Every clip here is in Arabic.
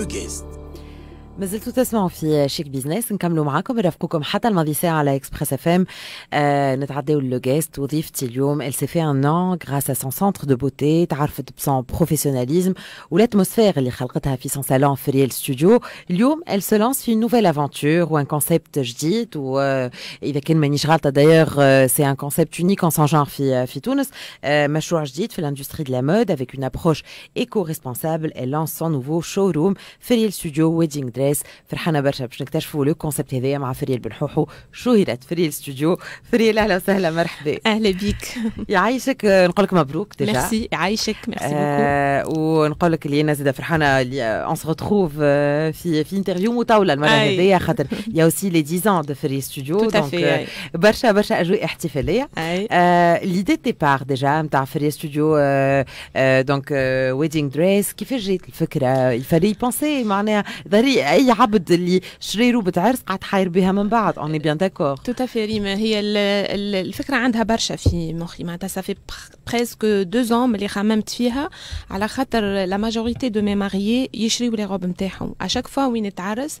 rugged Mais business, elle s'est fait un an grâce à son centre de beauté, son professionnalisme ou l'atmosphère. salon Feriel studio. Aujourd'hui, elle se lance une nouvelle aventure ou un concept, je dis, a euh, d'ailleurs, euh، c'est un concept unique en son genre, fille euh, l'industrie de la mode avec une approche éco-responsable. Elle lance son nouveau showroom Feriel studio wedding dress. الناس فرحانه برشا باش نكتشفوا لو كونسيبت هذايا مع فريال بن حوحو شهرت فريال ستوديو فريال اهلا وسهلا مرحبا اهلا بيك يعيشك آه، نقول لك مبروك ديجا ميرسي يعيشك ميرسي بوكو آه ونقول لك اللي انا زاده فرحانه اون تخوف آه، في في انترفيو مطوله المره هذيا خاطر يا اوسي لي 10 دو de فريال ستوديو دونك برشا برشا اجواء احتفاليه ليدي باغ ديجا نتاع فريال ستوديو دونك ويدينغ دريس كيفاش جات الفكره الفريق بونسي معناها ظهري اي عبد اللي شريره بتعرس قاعد حاير بها من بعد اوني بيان داكور تو تافي ريما هي الفكره عندها برشا في مخي معناتها سافي بريسك دو زون اللي خممت فيها على خاطر لا ماجوريتي دو مي ماريي يشريو لي روب نتاعهم اشاك فوا وين تعرس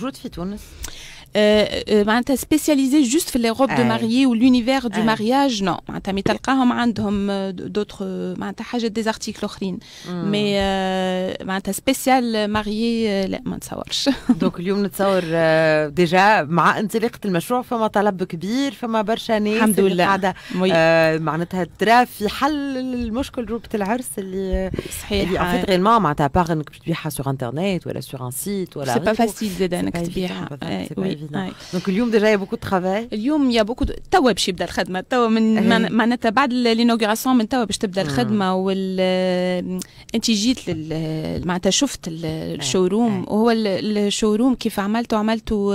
Bonjour Tfitoun. Euh, euh, معناتها سبيسياليزي جوست في لي روب دو ماريي والونيفير دو مارياج نو معناتها مي تلقاهم عندهم دوتر آه، آه، معناتها حاجه دي زارتيكل اخرين مي آه، معناتها سبيسيال ماريي لا ما نتصورش دونك اليوم نتصور ديجا مع انطلاقه المشروع فما طلب كبير فما برشا ناس الحمد لله قاعده معناتها ترى في حل المشكل روبه العرس اللي صحيح اللي ان فيت غيلمون معناتها باغ انك تبيعها سور انترنت ولا سور ان سيت ولا سي با فاسيل زاد انك تبيعها بينا دونك اليوم ديجا يا بوكو ترافاي اليوم يا بوكو توا باش يبدا الخدمه توا من معناتها بعد لينوغراسيون من توا باش تبدا آه. الخدمه وال انت جيت معناتها شفت الشوروم وهو الشوروم كيف عملته عملته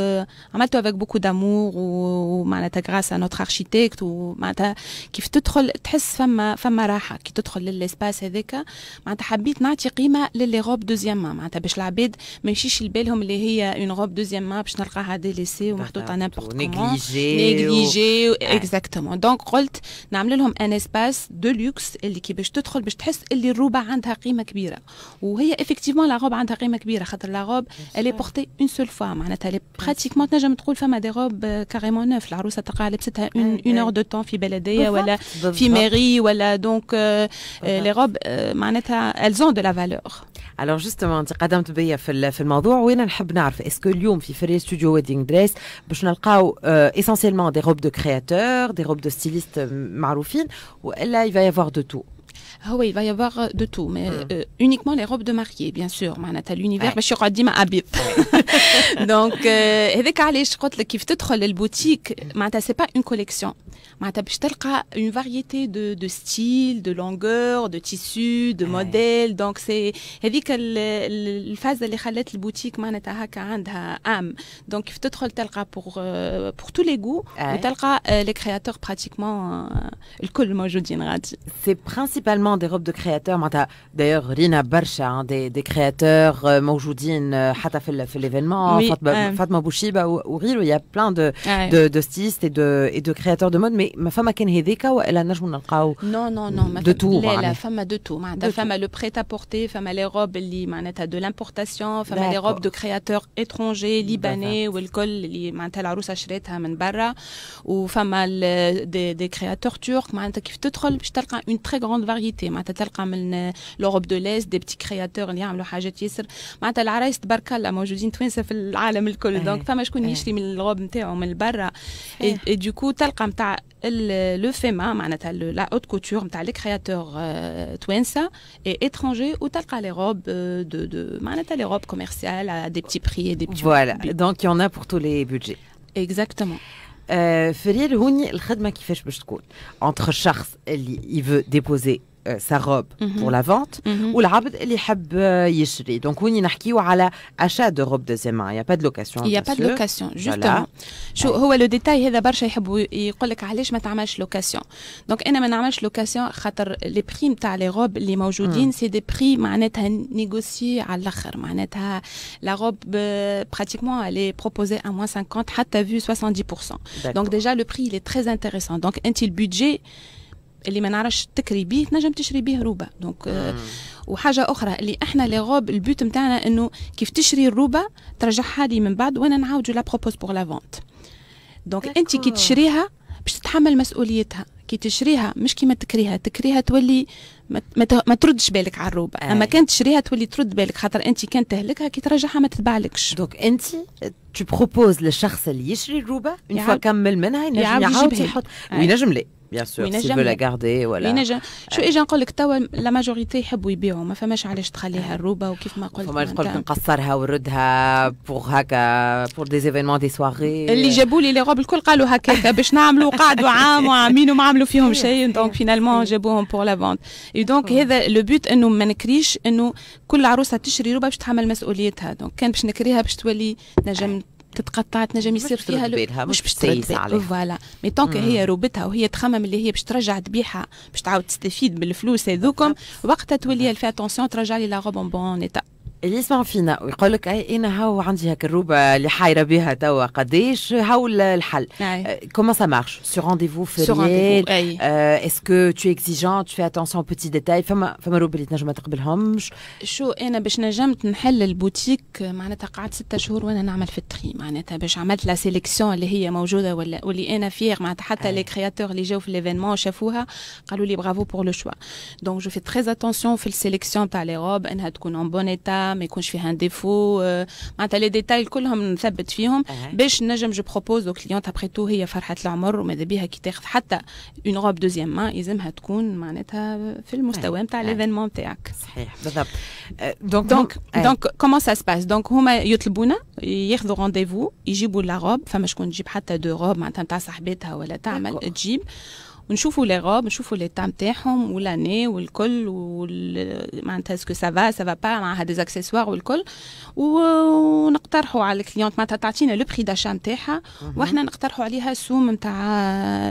عملته افيك بوكو دامور ومعناتها غراس ا نوتر اركيتكت ومعناتها كيف تدخل تحس فما فما راحه كي تدخل للاسباس هذاك معناتها حبيت نعطي قيمه للي روب دوزيام معناتها باش العباد ما يمشيش لبالهم اللي هي اون روب دوزيام باش نلقاها دي laissé ou à n'importe comment négligé exactement donc قلت نعمل لهم ان اسباس دو لوكس اللي كي باش تدخل باش تحس اللي الروبه عندها قيمه كبيره وهي ايفيكتيفمون لا روب عندها قيمه كبيره خاطر لا روب الي بورتي اون سول فوا معناتها لي براتيكمون تنجم تقول فما دي روب كاريمون نوف العروسه تلقاها لبستها اون اور دو طون في بلديه ولا في ميري ولا دونك لي روب معناتها elles ont de la valeur الوغ جوستومون انت قدمت بيا في في الموضوع وانا نحب نعرف اسكو اليوم في فري ستوديو ويدينغ دريس باش نلقاو اسونسيلمون دي روب دو كرياتور دي روب دو ستيليست معروفين والا يفا يافوار دو تو Ah oui, il va y avoir euh, de tout, mais hum. euh, uniquement les robes de mariée, bien sûr. Manata l'univers, mais je suis dit ma habib. Donc, avec euh, Ali, je crois que qui le boutique, hum. Manata, c'est pas une collection. Manata, a une variété de, styles, de longueurs, de tissus, de modèles. Donc, c'est, la phase de la boutique, Manata, haka, âme. Donc, il fait trop pour, pour tous les goûts. Et les créateurs pratiquement, le col, moi, C'est principalement des robes de créateurs. D'ailleurs, Rina Barsha, hein, des, des, créateurs, euh, Moujoudine, euh, fait l'événement, oui, Fatma, euh... Fatma, Bouchiba ou, ou il y a plein de, de, de, stylistes et de, et de créateurs de mode. Mais ma femme a ken ou elle a Non, non, non. De tout. La femme a de tout. La femme a le prêt-à-porter, femme a les robes li, de l'importation, femme a les robes de créateurs étrangers, libanais, ou le col, li, la rousse achretha à برا ou femme a des, créateurs turcs, qui te troll, une très grande variété. الكواليتي معناتها تلقى من لوروب دو ليست دي بتي كرياتور اللي يعملوا حاجات ياسر معناتها العرايس تبارك الله موجودين توانسه في العالم الكل دونك فما شكون يشري من الغوب نتاعو من برا دوكو تلقى نتاع لو فيما معناتها لا اوت كوتور نتاع لي كرياتور توانسه اي étrangers وتلقى لي روب دو دو معناتها لي روب كوميرسيال à des petits prix et des petits Voilà, donc il لي بودجي a pour tous les budgets. Exactement. Euh, Feriel Houni, le khadma qui fait شخص اللي veut ديبوزي euh, sa robe pour mhm. la vente mhm. ou la robe il حب euh, donc on y نحكي على achat de robe de زمان il n'y a pas de location il n'y a pas de location justement Le le détail لو ديتاي هذا برشا يحبوا يقول لك علاش ما تعملش location. donc انا ما نعملش لوكاسيون خاطر لي بري les robes qui sont موجودين c'est des prix معناتها sont négociés à معناتها la robe euh, pratiquement elle est proposée à moins 50 حتى vu 70% donc déjà le prix il est très intéressant donc un petit budget اللي ما نعرفش تكري بيه تنجم تشري بيه روبا دونك آه وحاجه اخرى اللي احنا لي غوب البيوت نتاعنا انه كيف تشري الروبا ترجعها لي من بعد وانا نعاودو لا بروبوز بور لا فونت دونك انت كي تشريها باش تتحمل مسؤوليتها كي تشريها مش كيما تكريها تكريها تولي ما, ما تردش بالك على الروبا أي. اما كان تشريها تولي ترد بالك خاطر انت كان تهلكها كي ترجعها ما تتبعلكش دونك انت تبروبوز للشخص اللي يشري الروبا اون فوا كمل منها ينجم يعاود يحط وينجم لا بيان سور وينجم لا كاردي ولا ينجم شو اجي نقول لك توا لا ماجوريتي يحبوا يبيعوا ما فماش علاش تخليها آه. الروبا وكيف ما قلت فما تقول نقصرها ونردها بور هكا بور دي زيفينمون دي سواري اللي جابوا لي لي روب الكل قالوا هكاك باش نعملوا قعدوا عام وعامين وما عملوا فيهم شيء دونك فينالمون جابوهم بور لا فونت دونك هذا لو بوت انه ما نكريش انه كل عروسه تشري روبا باش تحمل مسؤوليتها دونك كان باش نكريها باش تولي نجم تتقطع تنجم يصير فيها بالها مش باش ترد عليها فوالا مي طونك هي روبتها وهي تخمم اللي هي باش ترجع تبيعها باش تعاود تستفيد من الفلوس هذوكم وقتها تولي الفي اتونسيون ترجع لي لا روب بون ايتا اللي يسمعوا فينا ويقول لك انا إيه، إيه، هاو عندي هاك الروبه اللي حايره بها توا قداش هاو الحل أه، كومون سا مارش سو رونديفو في ريال اسكو تو اكزيجون تو في اتونسيون بوتي ديتاي فما فما روبه اللي تنجم ما تقبلهمش شو انا باش نجمت نحل البوتيك معناتها قعدت ستة شهور وانا نعمل في التري معناتها باش عملت لا سيليكسيون اللي هي موجوده ولا واللي انا فيها معناتها حتى لي كرياتور اللي جاو في ليفينمون شافوها قالوا لي برافو بور لو شوا دونك جو في تري اتونسيون في السيليكسيون تاع لي روب انها تكون اون بون ايتا ما يكونش فيها ان آه، ديفو معناتها لي ديتاي كلهم نثبت فيهم باش نجم جو بروبوز كليونت ابخي تو هي فرحه العمر وماذا بيها كي تاخذ حتى اون روب دوزيام ما يلزمها تكون معناتها في المستوى نتاع ليفينمون نتاعك صحيح بالضبط دونك دونك دونك كومون سا سباس دونك هما يطلبونا ياخذوا رونديفو يجيبوا لا روب فما شكون تجيب حتى دو روب معناتها نتاع صاحباتها ولا تعمل تجيب ونشوفوا لي روب نشوفوا لي تام تاعهم والاني والكل معناتها اسكو سافا سافا با معها دي اكسسوار والكل ونقترحوا على الكليونت معناتها تعطينا لو بري داشا نتاعها واحنا نقترحوا عليها السوم نتاع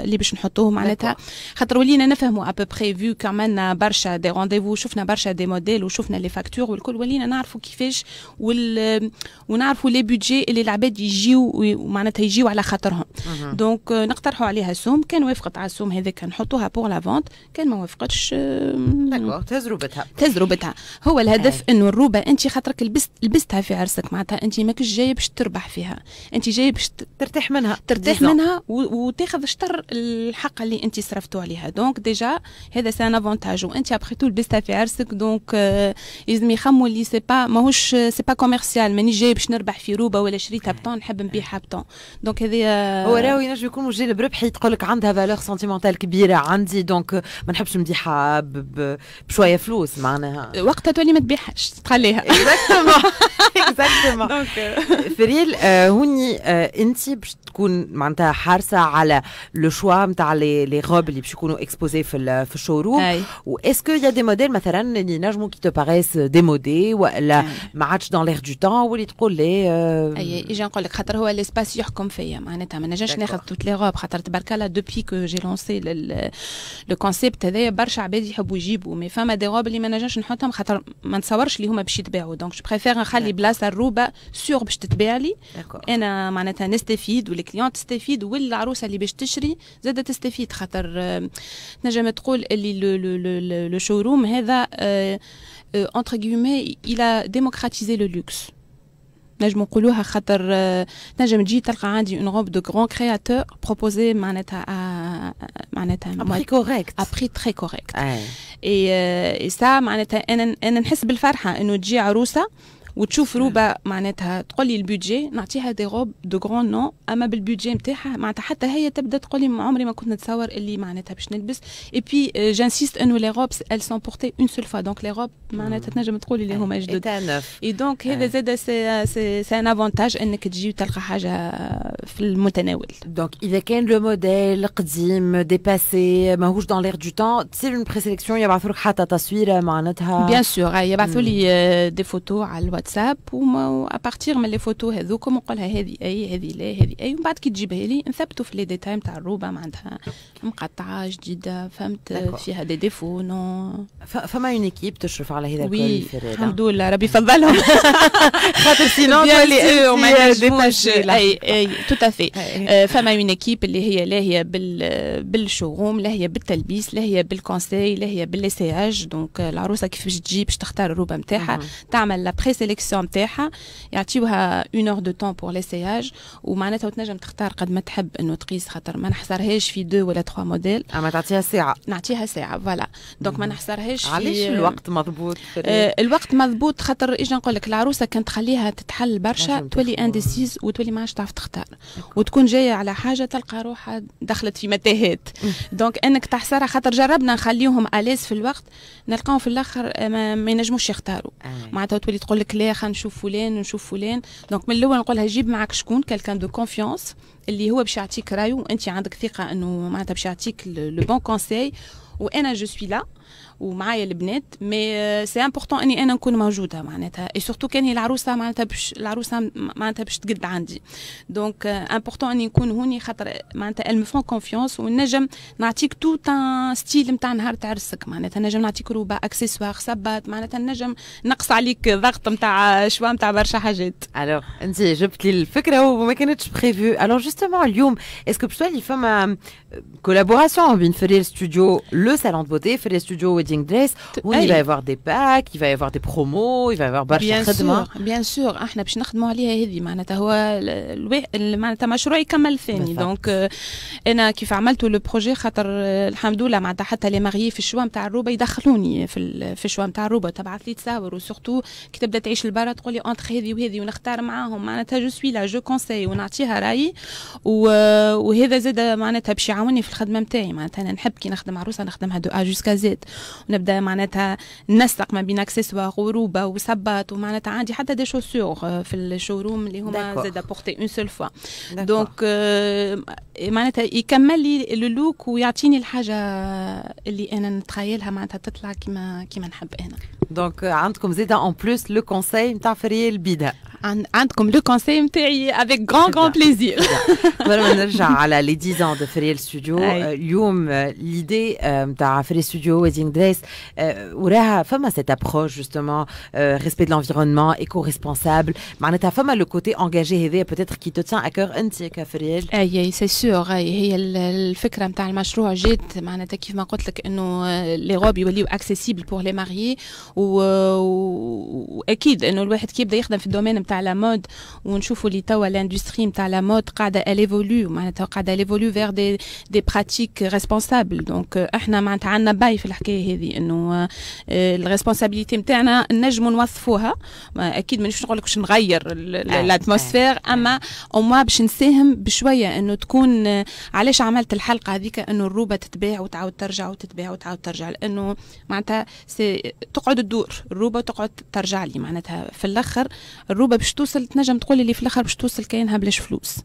اللي باش نحطوه معناتها خاطر ولينا نفهموا بري فيو كمان برشا دي رونديفو شفنا برشا دي موديل وشفنا لي فاكتور والكل ولينا نعرفوا كيفاش وال... ونعرفوا لي بودجي اللي العباد يجيو معناتها يجيو على خاطرهم دونك نقترحوا عليها السوم كان وافقت على السوم هذا هذاك نحطوها بور لا فونت كان ما وافقتش تزربتها تزربتها هو الهدف انه الروبه انت خاطرك لبست لبستها في عرسك معناتها انت ماكش جايه باش تربح فيها انت جايه باش ترتاح منها ترتاح منها وتاخذ شطر الحق اللي انت صرفتو عليها دونك ديجا هذا سان افونتاج وانت ابخي تو لبستها في عرسك دونك لازم آه، يخموا اللي سي با ماهوش سي با كوميرسيال مانيش جايه باش نربح في روبه ولا شريتها بطون نحب نبيعها بطون دونك هذه آه، هو راهو ينجم يكون مجرب ربحي تقول لك عندها فالور سنتيمونتال كبيره عندي دونك ما نحبش نبيعها بشويه فلوس معناها وقتها تولي ما تبيعهاش تخليها اكزاكتومون اكزاكتومون فريل آه، هوني آه، انت باش تكون معناتها حارسه على لو شوا نتاع لي روب اللي باش يكونوا اكسبوزي في في و اسكو يا دي موديل مثلا اللي نجموا كي تو باريس ديمودي ولا ما عادش دون لير دو تون واللي تقول لي آه، اي اجي نقول لك خاطر هو ليسباس يحكم فيا معناتها ما نجمش ناخذ توت لي روب خاطر تبارك الله دوبي كو جي لونسي لو كونسيبت هذايا برشا عباد يحبوا يجيبوا مي فما دي روب اللي ما نجمش نحطهم خاطر ما نتصورش اللي هما باش يتباعوا دونك جو بريفير نخلي بلاصه الروبه سيغ باش تتباع لي انا معناتها نستفيد والكليون تستفيد والعروسه اللي باش تشري زادة تستفيد خاطر آه، تنجم تقول اللي لو شوروم هذا اونتر غيومي الى ديموكراتيزي لو لوكس نجم نقولوها خاطر آه، نجم تجي تلقى عندي اون روب دو غران كرياتور بروبوزي معناتها آه، آه، معناتها ابخي كوريكت ابخي تخي كوريكت اي سا معناتها انا انا نحس بالفرحه انه تجي عروسه وتشوف روبا معناتها تقول لي البيدجي نعطيها دي روب دو غران نو اما بالبيدجي نتاعها معناتها حتى هي تبدا تقول لي عمري ما كنت نتصور اللي معناتها باش نلبس اي بي جانسيست انو لي روب ال سون بورتي اون سول فوا دونك لي روب معناتها تنجم تقول لي هما إيه، جدد اي دونك هذا إيه. زاد سي ان افونتاج انك تجي وتلقى حاجه في المتناول دونك اذا كان لو موديل قديم ديباسي ماهوش دون لير دو تان تصير اون بريسيليكسيون يبعثوا لك حتى تصويره معناتها بيان سور يبعثوا لي دي فوتو euh, على الواتساب واتساب وما ابارتير من لي فوتو هذوك نقول لها هذه اي هذه لا هذه اي ومن بعد كي تجيبها لي نثبتوا في لي ديتاي نتاع الروبه معناتها مقطعه جديده فهمت فيها دي ديفو نو فما اون ايكيب تشرف على هذا وي الحمد لله ربي فضلهم خاطر سينون تولي ما ينجموش اي اي تو تافي euh, فما اون ايكيب اللي هي لا هي بالشغوم لا هي بالتلبيس لا هي بالكونساي لا هي سياج دونك العروسه كيفاش تجي باش تختار الروبه نتاعها تعمل لا بري السيليكسيون نتاعها يعطيوها اون اور دو طون بور ليسياج ومعناتها تنجم تختار قد ما تحب انه تقيس خاطر ما نحصرهاش في دو ولا تخوا موديل اما تعطيها ساعه نعطيها ساعه فوالا دونك ما نحصرهاش في علاش الوقت مضبوط آه الوقت مضبوط خاطر ايش نقول لك العروسه كان تخليها تتحل برشا تولي انديسيز وتولي ما عادش تعرف تختار وتكون جايه على حاجه تلقى روحها دخلت في متاهات دونك انك تحصرها خاطر جربنا نخليهم اليز في الوقت نلقاهم في الاخر آه، ما, ما ينجموش يختاروا آه. معناتها تولي تقول لك لا لا خلينا نشوف فلان نشوف فلان دونك من الاول نقولها جيب معك شكون كالكان دو كونفيونس اللي هو باش يعطيك رايو وانت عندك ثقه انه معناتها باش يعطيك لو بون كونساي وانا جو سوي لا ومعايا البنات مي سي امبورطون اني انا نكون موجوده معناتها اي سورتو كان هي العروسه معناتها باش العروسه معناتها باش تقد عندي دونك امبورطون euh, اني نكون هوني خاطر معناتها ال فون كونفيونس ونجم نعطيك تو ان ستيل نتاع نهار تعرسك معناتها نجم نعطيك روبه اكسسوار صبات معناتها نجم نقص عليك ضغط نتاع شوا نتاع برشا حاجات الو انت جبت لي الفكره وما كانتش بريفو الو جوستومون اليوم اسكو باش فما كولابوراسيون euh, بين فرير ستوديو لو سالون دو بوتي فرير ستوديو wedding dress va y avoir des va y avoir des promos il va avoir برشا خدمه بيان سور احنا باش نخدموا عليها هذه معناتها هو معناتها مشروع يكمل ثاني دونك euh, انا كيف عملت لو بروجي خاطر آه، الحمد لله معناتها حتى لي ماريي في الشوا نتاع الروبه يدخلوني في في الشوا نتاع الروبه تبعث لي تصاور وسورتو كي تبدا تعيش لبرا تقول لي اونتر هذه وهذه ونختار معاهم معناتها جو سوي لا جو كونساي ونعطيها رايي وهذا زاد معناتها باش يعاوني في الخدمه نتاعي معناتها انا نحب كي نخدم عروسه نخدمها دو ا جوسكا زيد ونبدا معناتها نسق ما بين اكسسوار وروبه وصبات ومعناتها عندي حتى دي شوسور آه، في الشوروم اللي هما زاد بورتي اون سول فوا دونك معناتها يكمل لي اللوك ويعطيني الحاجه اللي انا نتخيلها معناتها تطلع كيما كيما نحب انا Donc, euh, en plus le conseil, une le conseil, avec grand grand plaisir. les 10 ans de Feryel Studio, euh, euh, l'idée de Feryel Studio dress, cette approche justement respect de l'environnement, éco-responsable, mais femme le côté engagé et peut-être qui te tient à cœur un c'est sûr. les robes pour les mariés. واكيد انه الواحد كي يبدا يخدم في الدومين نتاع لا مود ونشوفوا اللي توا لاندستري نتاع لا مود قاعده اليفولو معناتها قاعده اليفولو فيغ دي دي براتيك ريسبونسابل دونك احنا معناتها عندنا باي في الحكايه هذه انه آه، الريسبونسابيلتي نتاعنا نجموا نوظفوها اكيد مانيش نقول لك باش نغير الاتموسفير نعم، نعم، اما اما نعم. باش نساهم بشويه انه تكون علاش عملت الحلقه هذيك انه الروبه تتباع وتعاود ترجع وتتباع وتعاود ترجع لانه معناتها تقعد بتدور الروبه تقعد ترجع لي معناتها في الاخر الروبه باش توصل تنجم تقول لي في الاخر باش توصل كاينها بلاش فلوس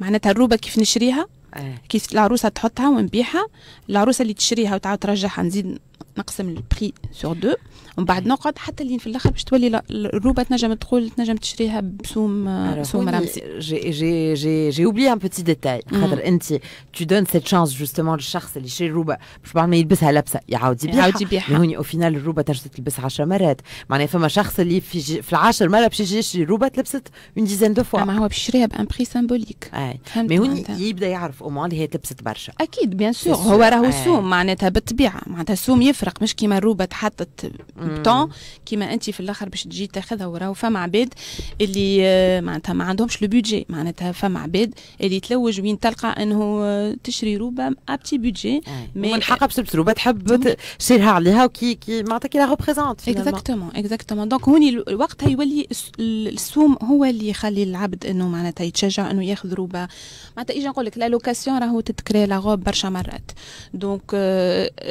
معناتها الروبه كيف نشريها إيه. كيف العروسه تحطها ونبيعها العروسه اللي تشريها وتعاود ترجعها نزيد نقسم البري سور دو ومن بعد إيه. نقعد حتى اللي في الاخر باش تولي الروبه تنجم تقول تنجم تشريها بسوم بسوم رمزي جي جي جي جي اوبلي ان بوتي ديتاي خاطر انت تو دون سيت شانس جوستومون للشخص اللي يشري الروبه باش بعد ما يلبسها لبسه يعاود يبيعها يعاود يبيعها هوني او فينال الروبه تنجم تلبس 10 مرات معناها فما شخص اللي في في العشر مره باش يجي يشري الروبه تلبست اون ديزان دو فوا اما هو باش يشريها بان بري سيمبوليك فهمت مي هوني يبدا يعرف في اللي هي تلبست برشا اكيد بيان سور هو راهو سوم معناتها بالطبيعه معناتها السوم يفرق مش كيما الروبه تحطت بطون كيما انت في الاخر باش تجي تاخذها وراهو فما عباد اللي آه، معناتها ما عندهمش لو بيدجي معناتها فما عباد اللي تلوج وين تلقى انه آه، تشري روبه ابتي بيدجي ومن حقها باش تلبس روبه تحب تشريها عليها وكي كي معناتها كي لا ريبريزونت اكزاكتومون اكزاكتومون دونك هوني الوقت يولي السوم هو اللي يخلي العبد انه معناتها يتشجع انه ياخذ روبه معناتها اجي نقول لك لا لوكا فوكاسيون راهو تتكري لا روب برشا مرات دونك euh,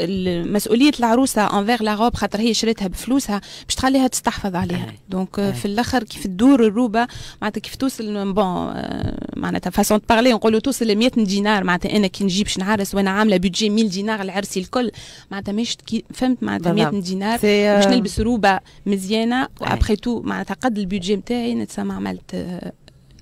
مسؤوليه العروسه انفير لا روب خاطر هي شريتها بفلوسها باش تخليها تستحفظ عليها دونك euh, في الاخر كيف تدور الروبه معناتها كيف توصل بون euh، معناتها فاسون بارلي نقولوا توصل 100 دينار معناتها انا كي نجيب باش نعرس وانا عامله بيدجي 1000 دينار لعرسي الكل معناتها مش فهمت معناتها 100 دينار باش نلبس روبه مزيانه وابخي تو معناتها قد البيدجي نتاعي نتسمى عملت آه،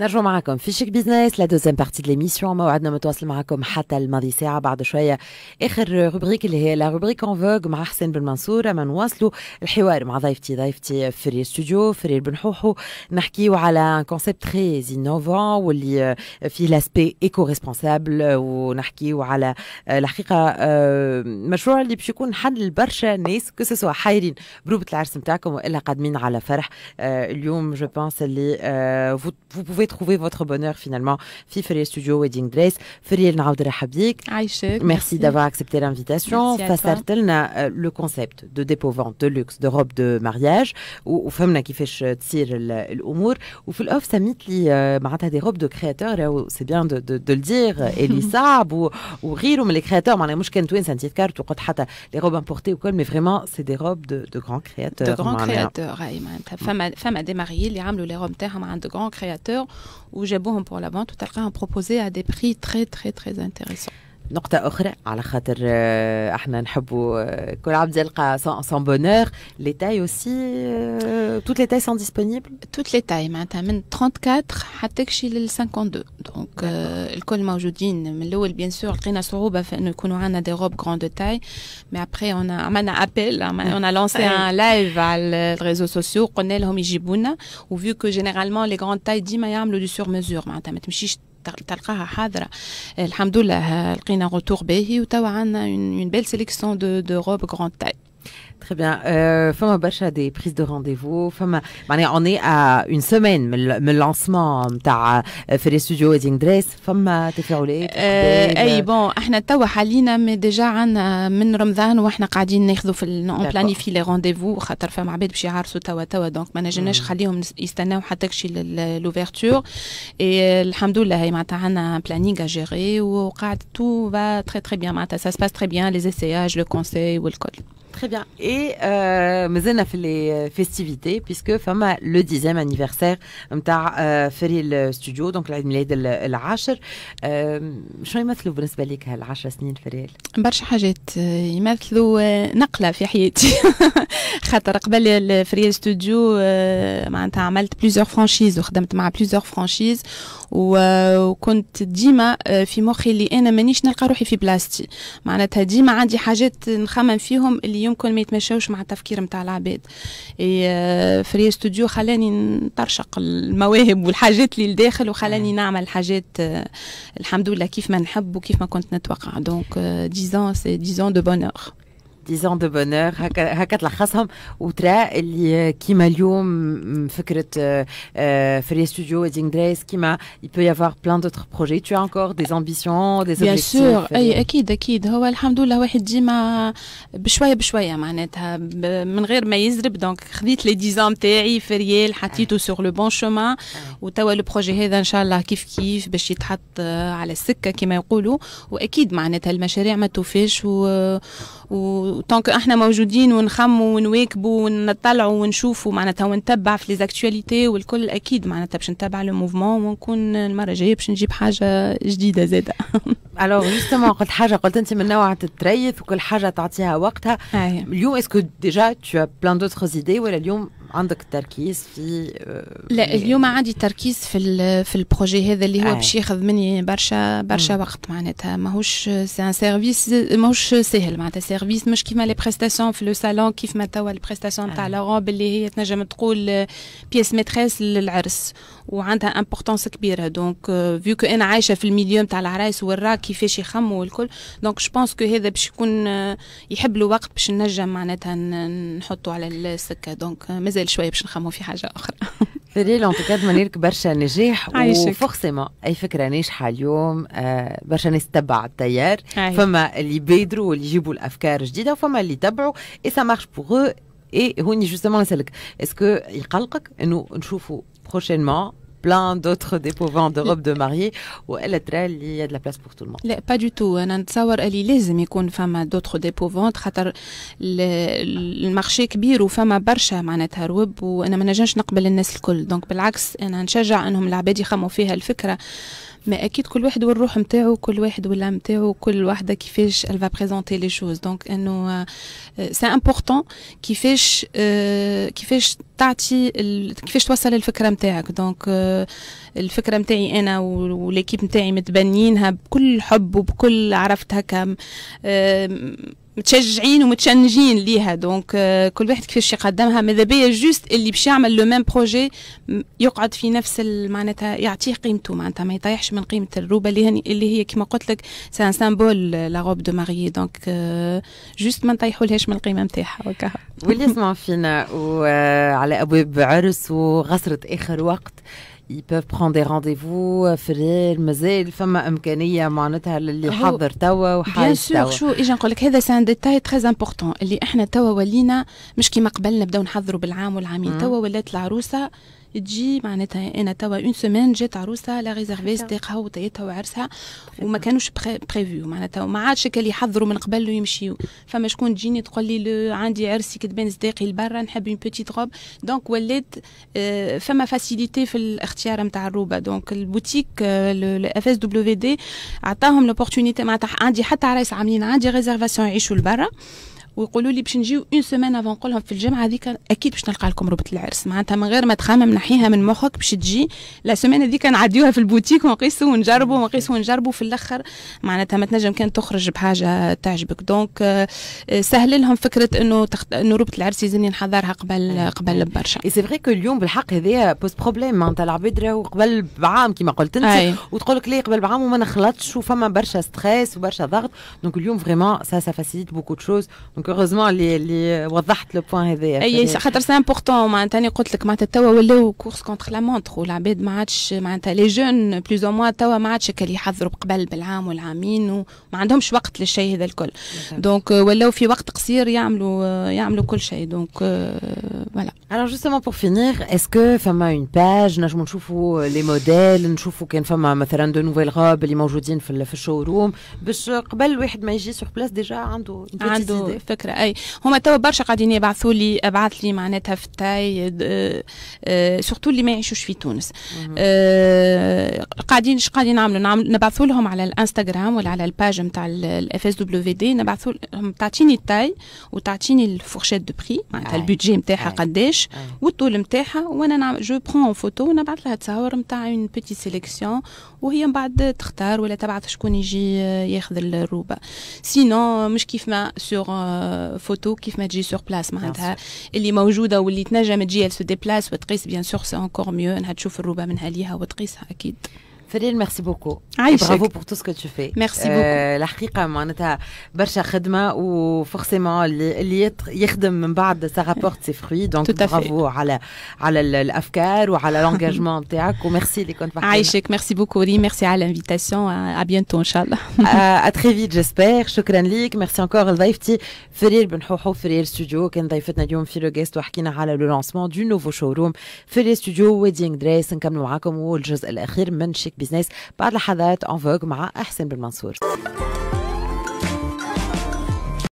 نرجع معكم في شيك بيزنس دوزيام بارتي دو ليميسيون موعدنا متواصل معكم حتى الماضي ساعة بعد شوية آخر روبريك اللي هي لا روبريك اون فوغ مع حسين بن منصور أما نواصلوا الحوار مع ضيفتي ضيفتي فرير ستوديو فرير بن حوحو نحكيو على كونسيبت تري انوفون واللي آه، فيه لاسبي ايكو ريسبونسابل ونحكيو على آه، الحقيقة آه، مشروع اللي باش يكون حل لبرشا ناس كو سوا حايرين بروبة العرس نتاعكم والا قادمين على فرح اليوم جو بونس اللي فو بوفي trouver votre bonheur finalement. Fifi Studio Wedding Dress, Feriel Naoudra Habik. Merci d'avoir accepté l'invitation. Fasartelna, euh, le concept de dépôt-vente, de luxe, de robes de mariage, ou femme qui fait tir l'humour, ou Fulof Samit, euh, Marata des robes de créateurs, c'est bien de, de, de le dire, Elisa, ou, ou Rilo, mais les créateurs, Marlène Mouchken, Twin, Santifkar, Tourkothata, les robes importées ou quoi, mais vraiment, c'est des robes de, de grands créateurs. De grands créateurs, Femme a démarré, les robes de grands créateurs où j'ai bon pour la vente, tout à l'heure, proposer à des prix très, très, très intéressants nouvelle autre, à la hauteur, ah, nous aimons le col Abdelkader sans bonheur. Les tailles aussi, toutes les tailles sont disponibles. Toutes les tailles, maintenant, a des 34, jusqu'au 52. Donc, les cols sont présents. Le premier, bien sûr, c'est une difficulté, nous avons des robes grandes. grande taille, mais après, on a appelé, on a lancé un live sur les réseaux sociaux, on a mis des robes de Vu que généralement les grandes tailles, ils m'aiment le sur mesure, on a des robes de grande تلقاها حاضره الحمد لله لقينا غوتور باهي وتوا عندنا اون بيل سيليكسيون دو دو روب غراند تاي Très bien. Euh, Fama Bacha, des prises de rendez-vous. on est à une semaine, le lancement, tu as euh, fait les studios et une dress. Fama, tu fais rouler. Euh, eh euh, bon, on a tawa halina, mais déjà, hein, on a, min Ramzan, on a qu'adin, on les rendez-vous, on a qu'à faire ma bête, puis on a qu'à tawa tawa. Donc, on a qu'à faire un istanam, on a l'ouverture. Et, alhamdoulah, on a hein, un planning à gérer, ou tout va très très bien. Ça se passe très bien, les essayages, le conseil, ou le code. Très bien. Et مازلنا euh, fait les euh, festivités puisque فما le 10e anniversaire نتاع فري الاستوديو دونك العيد ميلاد العاشر شنو يمثلوا بالنسبه لك هالعشر سنين فريال؟ برشا حاجات آه، يمثلوا آه، نقله في حياتي خاطر قبل الفريال ستوديو آه، معناتها عملت بليزيوغ فرانشيز وخدمت مع بليزيوغ فرانشيز وكنت ديما في مخي اللي انا مانيش نلقى روحي في بلاستي معناتها ديما عندي حاجات نخمم فيهم اللي يمكن ما يتمشاوش مع التفكير نتاع العباد فري ستوديو euh, خلاني نطرشق المواهب والحاجات اللي لداخل وخلاني نعمل حاجات الحمد لله كيف ما نحب وكيف ما كنت نتوقع دونك 10 euh, ans c'est 10 ans de bonheur 10 دو بونور هكا هكا تلخصهم وترى اللي كيما اليوم فكره فري ستوديو ويدينغ دريس كيما il peut y avoir plein d'autres projets tu as encore des ambitions des objectifs بيان سور euh؟ اي اكيد اكيد هو الحمد لله واحد ديما بشويه بشويه معناتها من غير ما يزرب دونك خذيت لي ديزون تاعي في ريال حطيته سور لو بون شومان وتوا لو بروجي هذا ان شاء الله كيف كيف باش يتحط آه، على السكه كيما يقولوا واكيد معناتها المشاريع ما توفيش و وطونك احنا موجودين ونخموا ونواكبوا ونطلعوا ونشوفوا معناتها ونتبع في ليزاكتواليتي والكل اكيد معناتها باش نتبع لو موفمون ونكون المره الجايه باش نجيب حاجه جديده زاده الو جوستومون قلت حاجه قلت انت من نوع تتريث وكل حاجه تعطيها وقتها آه. اليوم اسكو ديجا تو بلان دوتر ايدي ولا اليوم عندك التركيز في آه، لا يعني اليوم عندي تركيز في في البروجي هذا اللي هو آه. باش ياخذ مني برشا برشا وقت معناتها ماهوش سي ان سيرفيس ماهوش سهل معناتها سيرفيس مش كيما لي بريستاسيون في لو سالون كيف ما توا البريستاسيون تاع لوروب آه. اللي هي تنجم تقول بيس ميتريس للعرس وعندها امبورطونس كبيره دونك فيو كو انا عايشه في الميليو تاع العرايس والرا كيفاش يخموا والكل دونك جو بونس كو هذا باش يكون euh, يحب له وقت باش نجم معناتها نحطه على السكه دونك مازال شويه باش نخموا في حاجه اخرى فريل ان منيرك برشا نجاح وفورسيمون اي فكره ناجحه اليوم آه برشا ناس تبع التيار فما اللي بيدروا واللي يجيبوا الافكار جديده وفما اللي تبعوا اي سا مارش بوغ اي هوني جوستومون نسالك اسكو يقلقك انه نشوفوا بروشينمون plein d'autres dépôts de robes de mariée ولا ترى اللي y a de la place pour tout le monde لا با دو تو انا نتصور اللي لازم يكون فما دوتر ديبو فونت خاطر المارشي كبير وفما برشا معناتها روب وانا ما نجمش نقبل الناس الكل دونك بالعكس انا نشجع انهم العباد يخموا فيها الفكره ما اكيد كل واحد والروح نتاعو كل واحد ولا نتاعو كل واحده كيفاش الفا بريزونتي لي شوز دونك انه سي امبورطون كيفاش euh, كيفاش تعطي كيفاش توصل الفكره نتاعك دونك euh, الفكره نتاعي انا والاكيب نتاعي متبنيينها بكل حب وبكل عرفت هكا متشجعين ومتشنجين ليها دونك euh, كل واحد كيفاش يقدمها ماذا بيا جوست اللي باش يعمل لو ميم بروجي يقعد في نفس معناتها يعطيه قيمته معناتها ما يطيحش من قيمه الروبه اللي, اللي هي كما قلت لك سان سامبول لا روب دو ماري دونك جوست ما نطيحولهاش من القيمه نتاعها وكها واللي يسمع فينا وعلى آه، ابواب عرس وغسرة اخر وقت يبقى بروند دي رونديفو فرير mazel, فما امكانيه معناتها للي حاضر توا وحاضر توا بيان شو اجي نقول لك هذا سان ديتاي تري امبورتون اللي احنا توا ولينا مش كيما قبل نبداو نحضروا بالعام والعامين توا ولات العروسه تجي معناتها انا توا اون سيمين جات عروسه لا ريزيرفي صديقها وطيتها وعرسها وما كانوش بريفيو معناتها وما عادش كان يحضروا من قبل ويمشيوا فما شكون تجيني تقول لي عندي عرسي كتبان صديقي لبرا نحب اون بوتيت روب دونك ولات فما فاسيليتي في الاختيار نتاع الروبه دونك البوتيك الاف اس دبليو دي عطاهم لوبورتونيتي معناتها عندي حتى عرايس عاملين عندي ريزيرفاسيون يعيشوا لبرا ويقولوا لي باش نجيو اون سيمين افون نقول لهم في الجمعه هذيك اكيد باش نلقى لكم ربط العرس معناتها من غير ما تخمم نحيها من مخك باش تجي لا سيمين هذيك نعديوها في البوتيك ونقيسوا ونجربوا ونقيسوا ونجربوا في الاخر معناتها ما تنجم كان تخرج بحاجه تعجبك دونك آه، آه، سهل لهم فكره انه تخت... انه ربط العرس يزني نحضرها قبل قبل برشا اي سي فري كو اليوم بالحق هذايا بوز بروبليم معناتها العباد راهو قبل بعام كما قلت انت وتقول لك ليه قبل بعام وما نخلطش وفما برشا ستريس وبرشا ضغط دونك اليوم فريمون سا سا فاسيليت بوكو دو شوز دونك دونك اوزمون اللي اللي وضحت لو بوان هذايا اي خاطر سي امبورتون معناتها انا قلت لك معناتها توا ولاو كورس كونتخ لا مونتر والعباد ما عادش معناتها لي جون بلوز او موا توا ما عادش اللي يحضروا قبل بالعام والعامين وما عندهمش وقت للشيء هذا الكل دونك آه، ولاو في وقت قصير يعملوا آه، يعملوا كل شيء دونك فوالا الوغ جوستومون بور فينيغ اسكو فما اون باج نجمو نشوفوا لي موديل نشوفوا كان فما مثلا دو نوفيل غوب اللي موجودين في الشو روم باش قبل الواحد ما يجي سور بلاس ديجا عنده عنده الفكره اي هما توا برشا قاعدين يبعثوا لي أبعث لي معناتها في التاي سورتو آه، آه، اللي ما يعيشوش في تونس آه، قاعدين إيش قاعدين نعملوا نبعثوا لهم على الانستغرام ولا على الباج نتاع الاف اس دبليو في دي نبعثوا لهم تعطيني التاي وتعطيني الفورشيت دو بري معناتها البيدجي نتاعها قداش والطول نتاعها وانا جو برون فوتو ونبعث لها تصاور نتاع اون بيتي سيليكسيون وهي من بعد تختار ولا تبعث شكون يجي آه، ياخذ الروبه سينو آه، مش كيف ما سور فوتو آه، كيف ما تجي سور بلاس معناتها اللي موجوده واللي تنجم تجي سو بلاس وتقيس بيان سور سي انكور ميو انها تشوف الروبه منها ليها وتقيسها اكيد فريال ميرسي بوكو عايشك برافو بور تو سكو تو في ميرسي بوكو الحقيقه معناتها برشا خدمه وفورسيمون اللي يخدم من بعد سا رابورت سي فروي دونك برافو على على الافكار وعلى لونجاجمون نتاعك وميرسي اللي كنت معاك عايشك ميرسي بوكو ري ميرسي على الانفيتاسيون ا بيانتو ان شاء الله ا تري فيت جيسبير شكرا ليك ميرسي انكور لضيفتي فريال بن حوحو فريال ستوديو كان ضيفتنا اليوم في لو جيست وحكينا على لو لونسمون دو نوفو شوروم فريال ستوديو ويدينغ دريس نكملوا معاكم والجزء الاخير من شيك بيزنس بعد لحظات اون فوغ مع احسن بن منصور